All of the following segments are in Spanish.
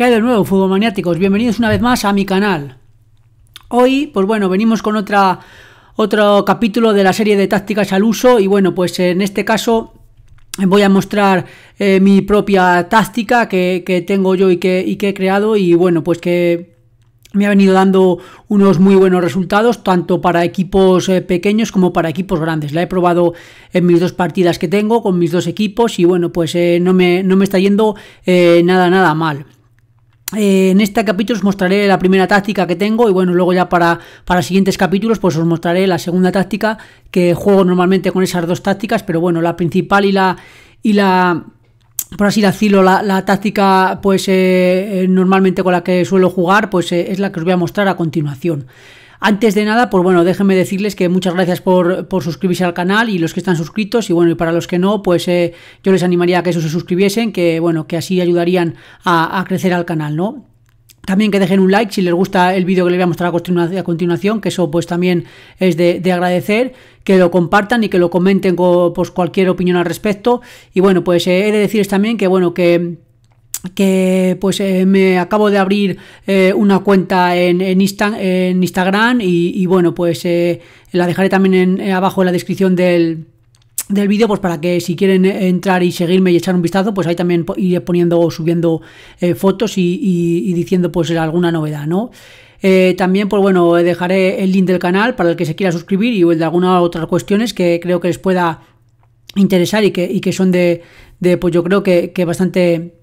¿Qué hay de nuevo, fútbol maniáticos? Bienvenidos una vez más a mi canal. Hoy, pues bueno, venimos con otra, otro capítulo de la serie de tácticas al uso y bueno, pues en este caso voy a mostrar eh, mi propia táctica que, tengo yo y que, he creado y bueno, pues que me ha venido dando unos muy buenos resultados, tanto para equipos eh, pequeños como para equipos grandes. La he probado en mis dos partidas que tengo con mis dos equipos y bueno, pues eh, no, me, no me está yendo nada, nada mal. Eh, en este capítulo os mostraré la primera táctica que tengo y bueno, luego ya para, siguientes capítulos pues os mostraré la segunda táctica que juego normalmente con esas dos tácticas, pero bueno, la principal y la... Y la por así decirlo, la, táctica pues eh, eh, normalmente con la que suelo jugar pues es la que os voy a mostrar a continuación. Antes de nada, pues bueno, déjenme decirles que muchas gracias por, suscribirse al canal y los que están suscritos y bueno, y para los que no, pues eh, yo les animaría a que eso se suscribiesen, que bueno, que así ayudarían a, crecer al canal, ¿no? También que dejen un like si les gusta el vídeo que les voy a mostrar a, continuación, que eso pues también es de, agradecer, que lo compartan y que lo comenten con pues, cualquier opinión al respecto. Y bueno, pues eh, he de decirles también que bueno, que que pues eh, me acabo de abrir eh, una cuenta en, en, Instagram y, bueno pues eh, la dejaré también en, abajo en la descripción del, del vídeo, pues para que si quieren entrar y seguirme y echar un vistazo, pues ahí también iré poniendo o subiendo fotos y, diciendo pues alguna novedad, ¿no? también, pues bueno, dejaré el link del canal para el que se quiera suscribir y el de alguna otras cuestiones que creo que les pueda interesar y que, que son de, de, pues yo creo que bastante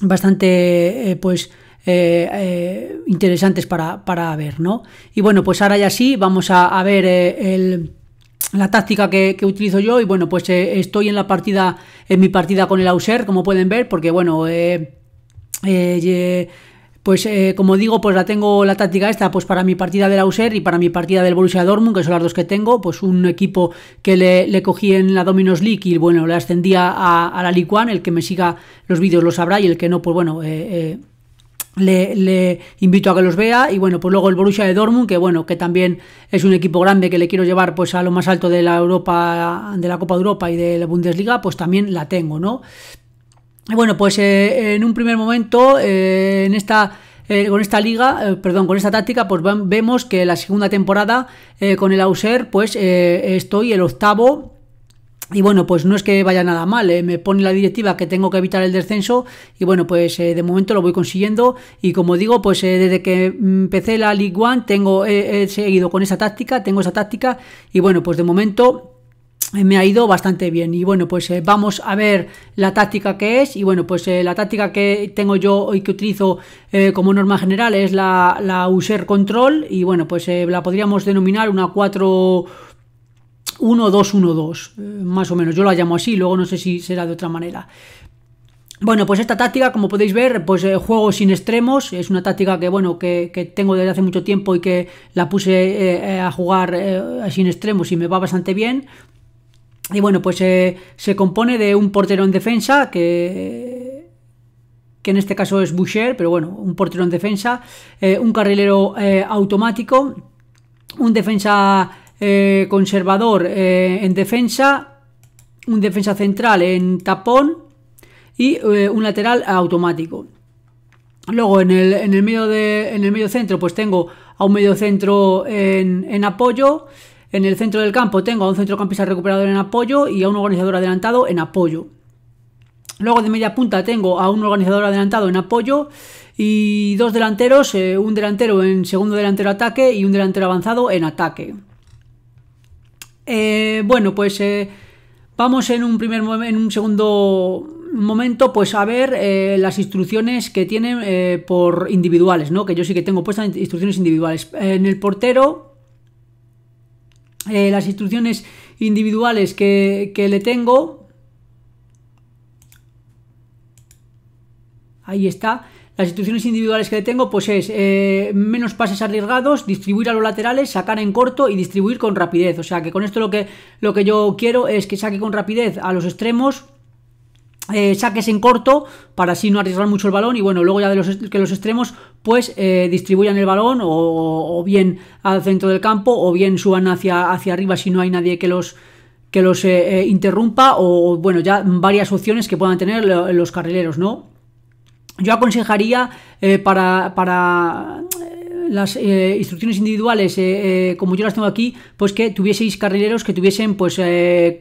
bastante, eh, pues, eh, eh, interesantes para, ver, ¿no? Y bueno, pues ahora ya sí, vamos a, ver la táctica que, que, utilizo yo y bueno, pues estoy en la partida, en mi partida con el Auser, como pueden ver, porque bueno, pues eh, como digo, pues la tengo la táctica esta, pues para mi partida del Auser y para mi partida del Borussia Dortmund, que son las dos que tengo, pues un equipo que le, cogí en la Dominos League y bueno, le ascendía a, la League el que me siga los vídeos lo sabrá y el que no, pues bueno, eh, eh, le, le, invito a que los vea y bueno pues luego el Borussia de Dortmund que bueno que también es un equipo grande que le quiero llevar pues a lo más alto de la Europa de la Copa de Europa y de la Bundesliga pues también la tengo no bueno, pues eh, en un primer momento, eh, en esta eh, con esta liga, perdón, con esta táctica, pues vemos que la segunda temporada con el Auser, pues estoy el octavo. Y bueno, pues no es que vaya nada mal, me pone la directiva que tengo que evitar el descenso y bueno, pues de momento lo voy consiguiendo y como digo, pues desde que empecé la League One tengo, he seguido con esa táctica, tengo esa táctica y bueno, pues de momento me ha ido bastante bien y bueno pues eh, vamos a ver la táctica que es y bueno pues eh, la táctica que tengo yo y que utilizo eh, como norma general es la, user control y bueno pues la podríamos denominar una 4 1 2 1 2 más o menos yo la llamo así luego no sé si será de otra manera bueno, pues esta táctica, como podéis ver, pues juego sin extremos, es una táctica que, bueno, que, tengo desde hace mucho tiempo y que la puse a jugar sin extremos y me va bastante bien. Y bueno, pues eh, se compone de un portero en defensa, que, que en este caso es Boucher, pero bueno, un portero en defensa, eh, un carrilero eh, automático, un defensa conservador en defensa, un defensa central en tapón y un lateral automático. Luego en el, medio en el medio centro pues tengo a un medio centro en, en apoyo, en el centro del campo tengo a un centrocampista recuperador en apoyo y a un organizador adelantado en apoyo. Luego de media punta tengo a un organizador adelantado en apoyo y dos delanteros, eh, un delantero en segundo delantero ataque y un delantero avanzado en ataque. Eh, bueno, pues eh, vamos en un primer en un segundo momento, pues a ver las instrucciones que tienen por individuales, ¿no? Que yo sí que tengo puestas instrucciones individuales. en el portero eh, las instrucciones individuales que, le tengo. Ahí está. Las instrucciones individuales que le tengo pues es eh, menos pases arriesgados, distribuir a los laterales, sacar en corto y distribuir con rapidez. O sea que con esto lo que, lo que yo quiero es que saque con rapidez a los extremos, eh, saques en corto para así no arriesgar mucho el balón y bueno, luego ya de los, que los extremos pues eh, distribuyan el balón o, bien al centro del campo o bien suban hacia, hacia arriba si no hay nadie que los que los eh, interrumpa o bueno, ya varias opciones que puedan tener los carrileros, ¿no? Yo aconsejaría para, para las eh, instrucciones individuales, eh, eh, como yo las tengo aquí, pues que tuvieseis carrileros que tuviesen, pues,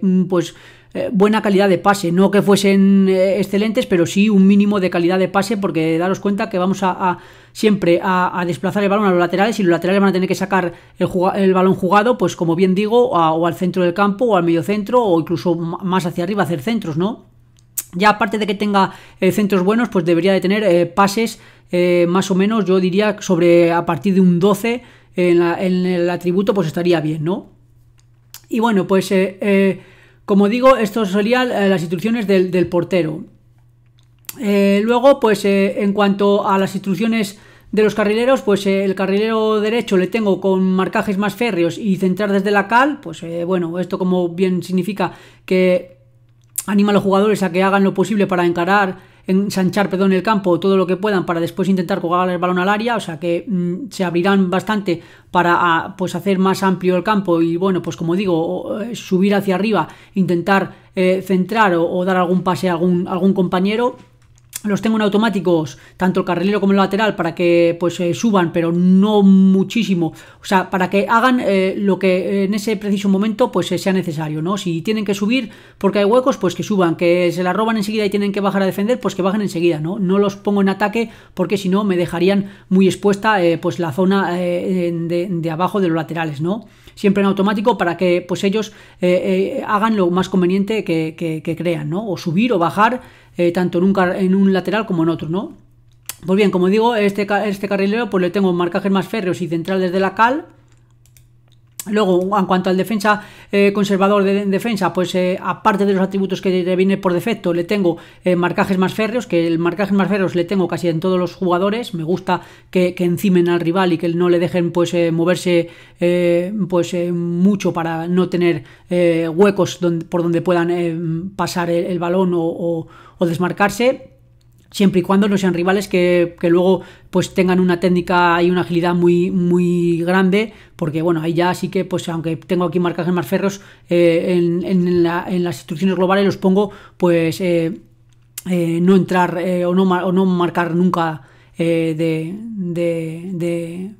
mm, pues buena calidad de pase, no que fuesen excelentes, pero sí un mínimo de calidad de pase, porque daros cuenta que vamos a, siempre a, desplazar el balón a los laterales y los laterales van a tener que sacar el, balón jugado, pues como bien digo, o al centro del campo, o al medio centro, o incluso más hacia arriba, hacer centros, ¿no? Ya aparte de que tenga centros buenos, pues debería de tener pases eh, más o menos yo diría sobre a partir de un 12 en, el atributo pues estaría bien, ¿no? Y bueno, pues eh, eh, como digo, esto serían las instrucciones del, portero. luego, pues en cuanto a las instrucciones de los carrileros, pues el carrilero derecho le tengo con marcajes más férreos y centrar desde la cal, pues bueno, esto como bien significa que anima a los jugadores a que hagan lo posible para encarar ensanchar perdón, el campo todo lo que puedan para después intentar jugar el balón al área, o sea que mm, se abrirán bastante para ah, pues hacer más amplio el campo y bueno, pues como digo, eh, subir hacia arriba, intentar eh, centrar o, dar algún pase a algún, algún compañero los tengo en automáticos, tanto el carrilero como el lateral, para que pues eh, suban, pero no muchísimo. O sea, para que hagan eh, lo que en ese preciso momento pues eh, sea necesario, ¿no? Si tienen que subir porque hay huecos, pues que suban, que se la roban enseguida y tienen que bajar a defender, pues que bajen enseguida, ¿no? No los pongo en ataque porque si no me dejarían muy expuesta pues la zona de, abajo de los laterales, ¿no? Siempre en automático para que pues ellos hagan lo más conveniente que, que crean, ¿no? O subir o bajar eh, tanto en un, en un lateral como en otro, ¿no? Pues bien, como digo, este, este carrilero pues le tengo marcajes más férreos y centrales de la cal, Luego, en cuanto al defensa eh, conservador de, defensa, pues eh, aparte de los atributos que le viene por defecto, le tengo eh, marcajes más férreos, que el marcaje más férreos le tengo casi en todos los jugadores. Me gusta que, encimen al rival y que no le dejen pues moverse pues mucho para no tener huecos por donde puedan pasar el, balón o desmarcarse siempre y cuando no sean rivales que, luego pues tengan una técnica y una agilidad muy, muy grande, porque bueno, ahí ya sí que pues aunque tengo aquí marcajes más ferros, eh, en, las instrucciones globales los pongo pues eh, eh, no entrar o, no, no marcar nunca de, de,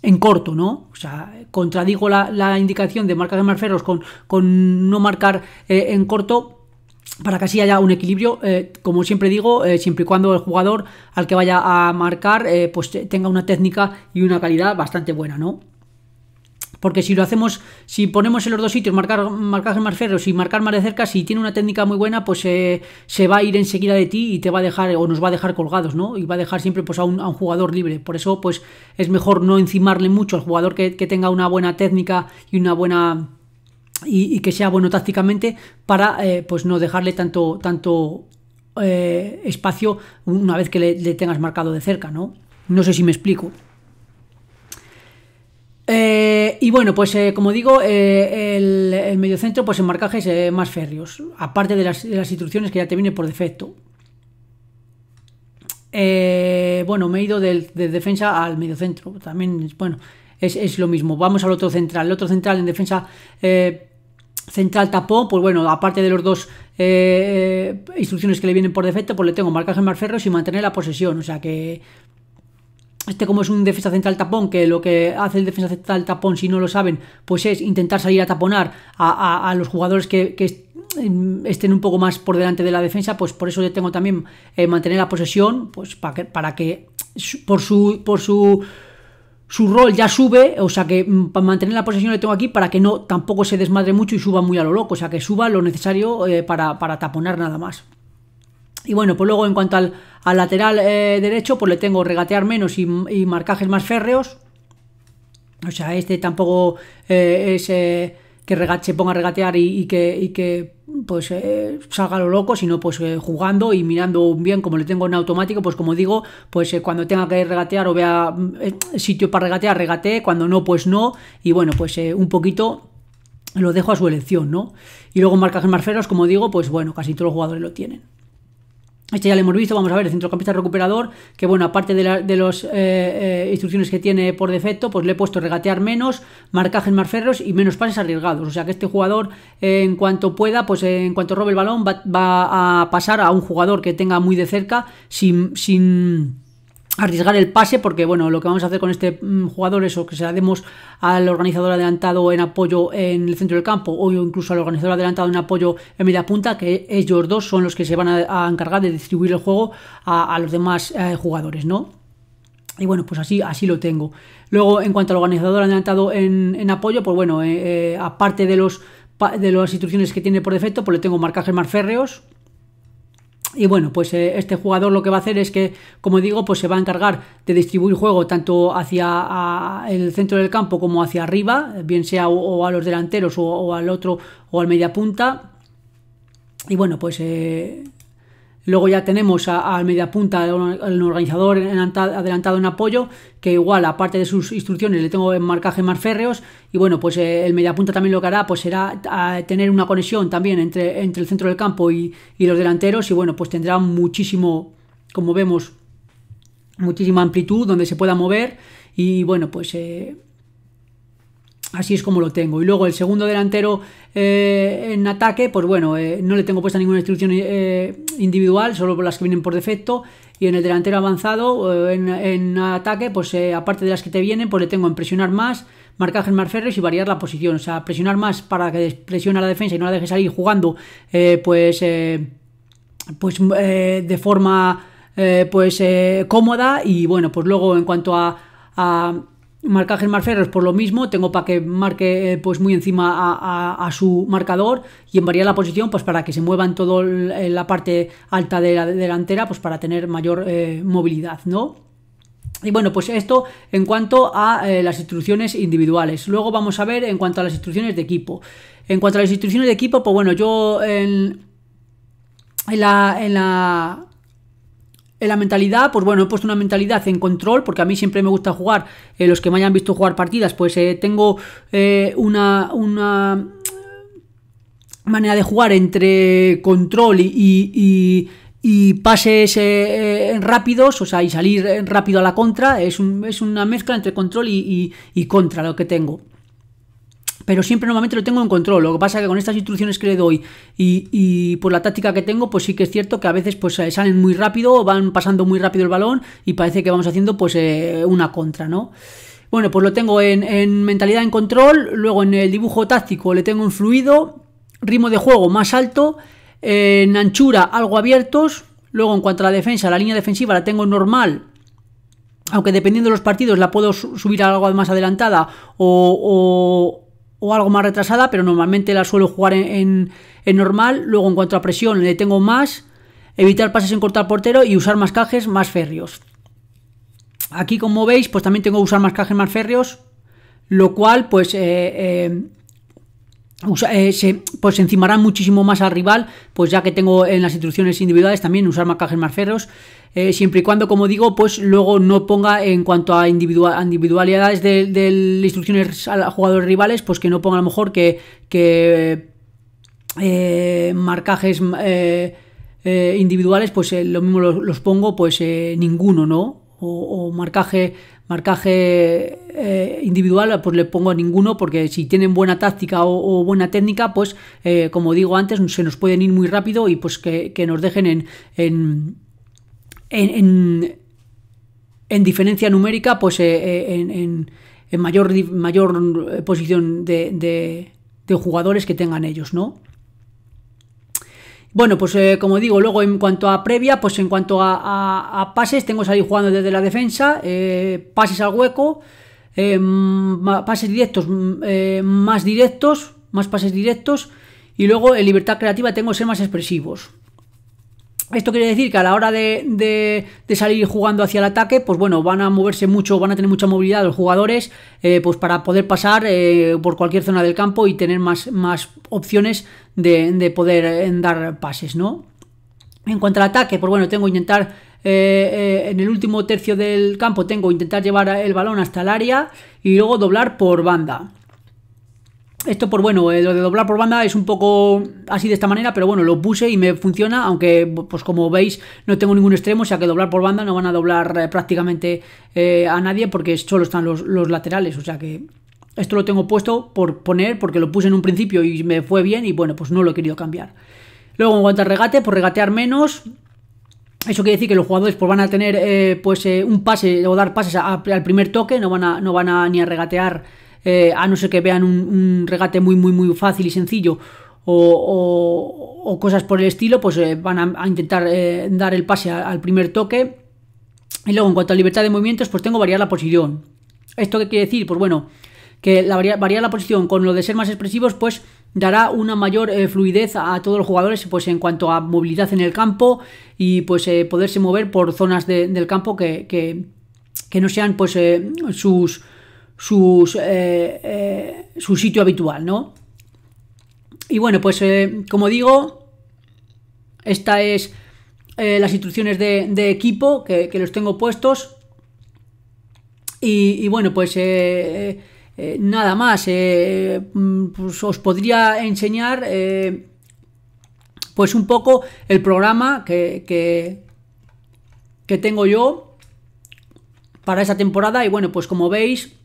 en corto, ¿no? O sea, contradigo la, indicación de de más ferros con, con no marcar en corto para que así haya un equilibrio, eh, como siempre digo, eh, siempre y cuando el jugador al que vaya a marcar eh, pues tenga una técnica y una calidad bastante buena, ¿no? Porque si lo hacemos, si ponemos en los dos sitios marcar más férreos y marcar más de cerca, si tiene una técnica muy buena, pues se va a ir enseguida de ti y te va a dejar, o nos va a dejar colgados, ¿no? Y va a dejar siempre pues, a, un, jugador libre. Por eso, pues es mejor no encimarle mucho al jugador que, que tenga una buena técnica y una buena y, que sea bueno tácticamente para eh, pues no dejarle tanto, tanto eh, espacio una vez que le, tengas marcado de cerca, ¿no? No sé si me explico. Eh, y bueno, pues como digo, el, medio mediocentro, pues en marcajes más férreos, aparte de las, instrucciones que ya te vienen por defecto. bueno, me he ido de defensa al mediocentro, también, bueno, es, lo mismo. Vamos al otro central. El otro central en defensa Central tapón, pues bueno, aparte de los dos eh, instrucciones que le vienen por defecto, pues le tengo marcaje en marferros y mantener la posesión. O sea que este como es un defensa central tapón, que lo que hace el defensa central tapón, si no lo saben, pues es intentar salir a taponar a, los jugadores que, estén un poco más por delante de la defensa, pues por eso le tengo también eh, mantener la posesión, pues para que, para que por su... Por su su rol ya sube, o sea que mm, para mantener la posición le tengo aquí para que no tampoco se desmadre mucho y suba muy a lo loco, o sea que suba lo necesario eh, para, taponar nada más. Y bueno, pues luego en cuanto al, lateral eh, derecho, pues le tengo regatear menos y, marcajes más férreos. O sea, este tampoco eh, es que se ponga a regatear y, que, y que pues eh, salga lo loco, sino pues eh, jugando y mirando bien como le tengo en automático, pues como digo, pues eh, cuando tenga que regatear o vea mm, sitio para regatear, regatee, cuando no, pues no, y bueno, pues un poquito lo dejo a su elección, ¿no? Y luego en Marferos, como digo, pues bueno, casi todos los jugadores lo tienen. Este ya lo hemos visto, vamos a ver, el centrocampista recuperador, que bueno, aparte de, las eh, eh, instrucciones que tiene por defecto, pues le he puesto regatear menos, marcajes más ferros y menos pases arriesgados. O sea que este jugador, en cuanto pueda, pues en cuanto robe el balón, va, va, a pasar a un jugador que tenga muy de cerca, sin... sin arriesgar el pase porque bueno lo que vamos a hacer con este mm, jugador es o que se la demos al organizador adelantado en apoyo en el centro del campo o incluso al organizador adelantado en apoyo en media punta que ellos dos son los que se van a, encargar de distribuir el juego a, los demás eh, jugadores no y bueno, pues así, así lo tengo. Luego, en cuanto al organizador adelantado en, apoyo, pues bueno, eh, eh, aparte de, los, de las instrucciones que tiene por defecto, pues le tengo marcajes más férreos, y bueno, pues eh, este jugador lo que va a hacer es que, como digo, pues se va a encargar de distribuir juego tanto hacia el centro del campo como hacia arriba, bien sea o, a los delanteros o, al otro o al punta, Y bueno, pues eh, Luego ya tenemos al mediapunta, el organizador adelantado en apoyo, que igual, aparte de sus instrucciones, le tengo en marcaje más férreos. Y bueno, pues eh, el mediapunta también lo que hará pues será tener una conexión también entre, entre el centro del campo y, los delanteros. Y bueno, pues tendrá muchísimo, como vemos, muchísima amplitud donde se pueda mover. Y bueno, pues eh, Así es como lo tengo. Y luego el segundo delantero eh, en ataque, pues bueno, eh, no le tengo puesta ninguna instrucción eh, individual, solo las que vienen por defecto. Y en el delantero avanzado, en, ataque, pues aparte de las que te vienen, pues le tengo en presionar más, marcaje más férreos y variar la posición. O sea, presionar más para que presione a la defensa y no la deje salir jugando, pues, pues de forma pues cómoda. Y bueno, pues luego en cuanto a marcaje más Ferres pues por lo mismo, tengo para que marque eh, pues muy encima a, su marcador y en variar la posición pues para que se mueva en toda eh, la parte alta de la delantera pues para tener mayor eh, movilidad, ¿no? Y bueno, pues esto en cuanto a las instrucciones individuales. Luego vamos a ver en cuanto a las instrucciones de equipo. En cuanto a las instrucciones de equipo, pues bueno, yo en la en la mentalidad, pues bueno, he puesto una mentalidad en control, porque a mí siempre me gusta jugar, eh, los que me hayan visto jugar partidas, pues eh, tengo eh, una, manera de jugar entre control y, pases rápidos, o sea, y salir rápido a la contra, es, es una mezcla entre control y contra lo que tengo pero siempre normalmente lo tengo en control. Lo que pasa es que con estas instrucciones que le doy y, por la táctica que tengo, pues sí que es cierto que a veces pues eh, salen muy rápido van pasando muy rápido el balón y parece que vamos haciendo pues eh, una contra, ¿no? Bueno, pues lo tengo en, mentalidad en control, luego en el dibujo táctico le tengo un fluido, ritmo de juego más alto, en anchura algo abiertos, luego en cuanto a la defensa, la línea defensiva la tengo normal, aunque dependiendo de los partidos la puedo subir a algo más adelantada o, o algo más retrasada, pero normalmente la suelo jugar en, normal. Luego en cuanto a presión le tengo más, evitar pases en cortar portero y usar más cajes más férreos. Aquí como veis pues también tengo que usar más cajes más férreos, lo cual pues eh, eh, eh, pues se encimarán muchísimo más al rival, pues ya que tengo en las instrucciones individuales también usar marcajes más eh, siempre y cuando, como digo, pues luego no ponga en cuanto a individualidades de, las instrucciones a jugadores rivales, pues que no ponga a lo mejor que, que eh, marcajes individuales, pues lo mismo los, pongo, pues ninguno, ¿no? o marcaje marcaje eh, individual, pues le pongo a ninguno, porque si tienen buena táctica o, buena técnica, pues eh, como digo antes, se nos pueden ir muy rápido y pues que, nos dejen en, en, en, diferencia numérica, pues eh, en, mayor, mayor posición de, de, de jugadores que tengan ellos, ¿no? Bueno, pues eh, como digo, luego en cuanto a previa, pues en cuanto a, pases, tengo salir jugando desde la defensa, eh, pases al hueco, eh, pases directos, mm, más directos, más pases directos, y luego en libertad creativa tengo ser más expresivos. Esto quiere decir que a la hora de, salir jugando hacia el ataque, pues bueno, van a moverse mucho, van a tener mucha movilidad los jugadores, eh, pues para poder pasar eh, por cualquier zona del campo y tener más, más opciones de, poder eh, dar pases, ¿no? En cuanto al ataque, pues bueno, tengo que intentar en el último tercio del campo tengo que intentar llevar el balón hasta el área y luego doblar por banda. Esto por bueno, eh, lo de doblar por banda es un poco así de esta manera, pero bueno, lo puse y me funciona, aunque pues como veis no tengo ningún extremo, o sea que doblar por banda no van a doblar eh, prácticamente eh, a nadie porque solo están los, laterales, o sea que esto lo tengo puesto por poner porque lo puse en un principio y me fue bien y bueno, pues no lo he querido cambiar. Luego en cuanto al regate, por regatear menos, eso quiere decir que los jugadores pues, van a tener pues un pase o dar pases al primer toque, no van no van a ni a regatear eh, a no ser que vean un, regate muy, muy, muy fácil y sencillo o, cosas por el estilo, pues eh, van a, intentar eh, dar el pase al primer toque. Y luego, en cuanto a libertad de movimientos, pues tengo variar la posición. ¿Esto qué quiere decir? Pues bueno, que la variar, la posición con lo de ser más expresivos, pues dará una mayor fluidez a todos los jugadores pues en cuanto a movilidad en el campo y pues poderse mover por zonas del campo que, que, no sean pues sus eh, eh, su sitio habitual, ¿no? Y bueno, pues eh, como digo, esta es las instrucciones de, equipo que, los tengo puestos. Y, bueno, pues nada más. Pues, os podría enseñar pues un poco el programa que, que, que, tengo yo para esta temporada y bueno pues como veis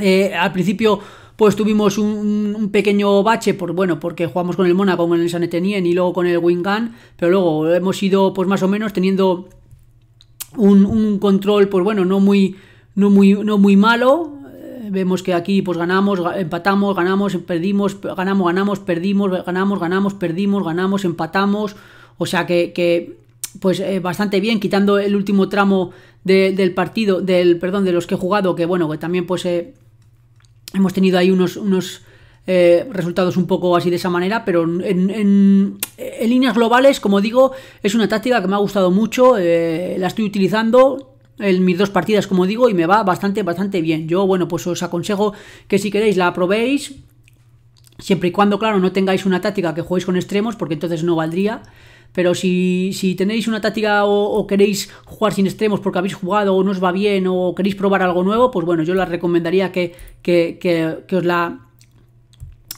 eh, al principio pues tuvimos un, pequeño bache, por, bueno, porque jugamos con el Mónaco, con el San y luego con el Wingan, pero luego hemos ido pues más o menos teniendo un, control, pues bueno, no muy, no muy, no muy malo, eh, vemos que aquí pues ganamos, empatamos, ganamos, perdimos, ganamos, ganamos, perdimos, ganamos, ganamos, perdimos, ganamos, empatamos. O sea que, pues eh, bastante bien, quitando el último tramo del partido, del, perdón, de los que he jugado, que bueno, que también pues hemos tenido ahí unos, unos eh, resultados un poco así de esa manera, pero en, líneas globales, como digo, es una táctica que me ha gustado mucho, eh, la estoy utilizando, en mis dos partidas, como digo, y me va bastante, bastante bien. Yo, bueno, pues os aconsejo que si queréis la probéis, siempre y cuando, claro, no tengáis una táctica que juguéis con extremos, porque entonces no valdría. Pero si, tenéis una táctica o, queréis jugar sin extremos porque habéis jugado o no os va bien o queréis probar algo nuevo, pues bueno, yo la recomendaría que, os la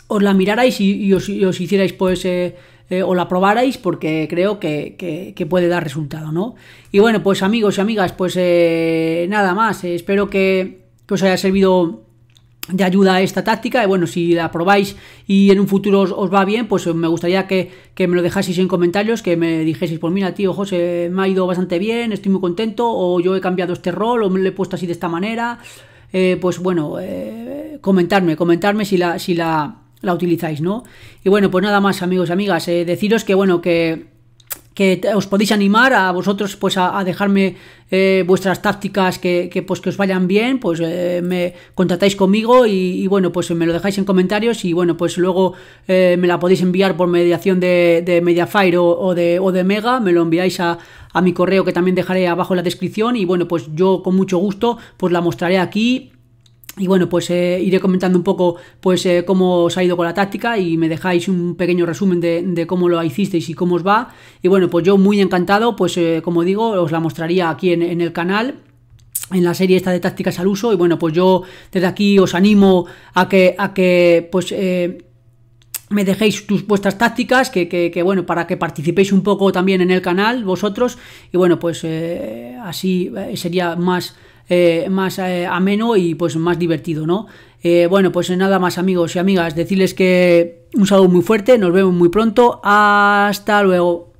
os la mirarais y, os, os, hicierais pues... Eh, eh, o la probarais porque creo que, puede dar resultado, ¿no? Y bueno, pues amigos y amigas, pues eh, nada más, espero que, os haya servido de ayuda a esta táctica. Y bueno, si la probáis y en un futuro os, va bien, pues me gustaría que, me lo dejaseis en comentarios, que me dijeseis, pues mira, tío, José, me ha ido bastante bien, estoy muy contento, o yo he cambiado este rol, o me lo he puesto así de esta manera. Eh, pues bueno, eh, comentarme, comentarme si la, si la, la utilizáis, ¿no? Y bueno, pues nada más, amigos y amigas, eh, deciros que bueno, que que os podéis animar a vosotros pues a, dejarme eh, vuestras tácticas que, pues que os vayan bien pues eh, me contactáis conmigo y, bueno pues me lo dejáis en comentarios y bueno pues luego eh, me la podéis enviar por mediación de, de Mediafire o, de, o de Mega me lo enviáis a, mi correo que también dejaré abajo en la descripción y bueno pues yo con mucho gusto pues la mostraré aquí y bueno, pues eh, iré comentando un poco pues eh, cómo os ha ido con la táctica y me dejáis un pequeño resumen de, cómo lo hicisteis y cómo os va. Y bueno, pues yo muy encantado, pues eh, como digo, os la mostraría aquí en, el canal en la serie esta de tácticas al uso y bueno pues yo desde aquí os animo a que a que pues me dejéis tus, vuestras tácticas, que, bueno, para que participéis un poco también en el canal vosotros, y bueno, pues así sería más eh, más eh, ameno y pues más divertido, ¿no? Eh, bueno, pues nada más amigos y amigas, decirles que un saludo muy fuerte, nos vemos muy pronto, hasta luego.